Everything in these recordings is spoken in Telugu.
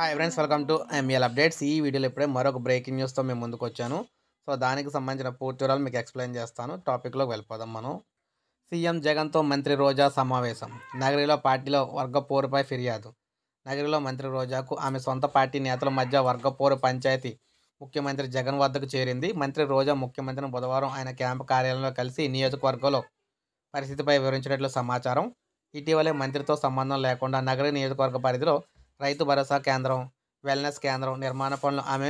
hi friends welcome to ML updates ఈ వీడియోలో ఇప్పుడే మరొక బ్రేకింగ్ న్యూస్తో మేము ముందుకు వచ్చాను సో దానికి సంబంధించిన పూర్తి వివరాలు మీకు ఎక్స్ప్లెయిన్ చేస్తాను టాపిక్లోకి వెళ్ళిపోదాం మనం సీఎం జగన్తో మంత్రి రోజా సమావేశం నగరిలో పార్టీలో వర్గ పోరుపై ఫిర్యాదు నగరిలో మంత్రి రోజాకు ఆమె సొంత పార్టీ నేతల మధ్య వర్గ పోరు పంచాయతీ ముఖ్యమంత్రి జగన్ వద్దకు చేరింది మంత్రి రోజా ముఖ్యమంత్రిని బుధవారం ఆయన క్యాంపు కార్యాలయంలో కలిసి నియోజకవర్గంలో పరిస్థితిపై వివరించినట్లు సమాచారం ఇటీవలే మంత్రితో సంబంధం లేకుండా నగర నియోజకవర్గ పరిధిలో రైతు భరోసా కేంద్రం వెల్నెస్ కేంద్రం నిర్మాణ పనులు ఆమె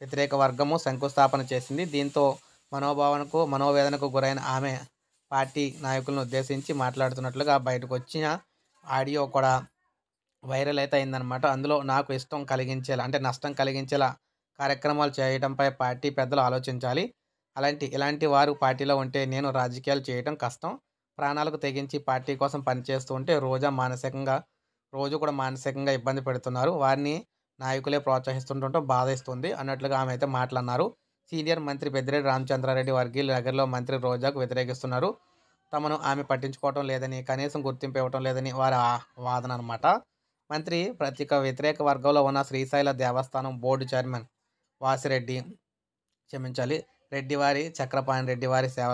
వ్యతిరేక వర్గము శంకుస్థాపన చేసింది దీంతో మనోభావనకు మనోవేదనకు గురైన ఆమె పార్టీ నాయకులను ఉద్దేశించి మాట్లాడుతున్నట్లుగా బయటకు వచ్చిన ఆడియో కూడా వైరల్ అయితే అయిందనమాట అందులో నాకు ఇష్టం కలిగించేలా అంటే నష్టం కలిగించేలా కార్యక్రమాలు చేయడంపై పార్టీ పెద్దలు ఆలోచించాలి అలాంటి ఇలాంటి వారు పార్టీలో ఉంటే నేను రాజకీయాలు చేయడం కష్టం ప్రాణాలకు తెగించి పార్టీ కోసం పనిచేస్తూ ఉంటే రోజా మానసికంగా రోజు కూడా మానసికంగా ఇబ్బంది పెడుతున్నారు వారిని నాయకులే ప్రోత్సహిస్తుండటం బాధిస్తుంది అన్నట్లుగా ఆమె అయితే మాట్లాడినారు సీనియర్ మంత్రి పెద్దిరెడ్డి రామచంద్రారెడ్డి వారికి నగర్లో మంత్రి రోజాకు వ్యతిరేకిస్తున్నారు తమను ఆమె పట్టించుకోవటం లేదని కనీసం గుర్తింపు ఇవ్వటం లేదని వారి వాదన అనమాట మంత్రి ప్రత్యేక వ్యతిరేక వర్గంలో ఉన్న శ్రీశైల దేవస్థానం బోర్డు చైర్మన్ వాసిరెడ్డి క్షమించాలి రెడ్డి వారి చక్రపాణి రెడ్డి వారి సేవ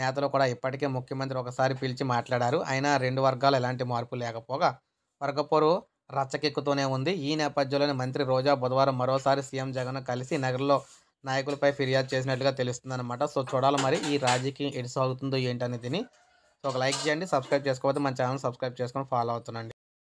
నేతలు కూడా ఇప్పటికే ముఖ్యమంత్రి ఒకసారి పిలిచి మాట్లాడారు అయినా రెండు వర్గాలు ఎలాంటి మార్పు లేకపోగా పరగపొరు రచ్చకెక్కుతూనే ఉంది ఈ నేపథ్యంలోనే మంత్రి రోజా బుధవారం మరోసారి సీఎం జగన్ కలిసి నగరంలో నాయకులపై ఫిర్యాదు చేసినట్లుగా తెలుస్తుందన్నమాట సో చూడాలి మరి ఈ రాజకీయం ఎడిసాగుతుందో ఏంటనేది సో ఒక లైక్ చేయండి సబ్స్క్రైబ్ చేసుకోకపోతే మన ఛానల్ సబ్స్క్రైబ్ చేసుకొని ఫాలో అవుతుందండి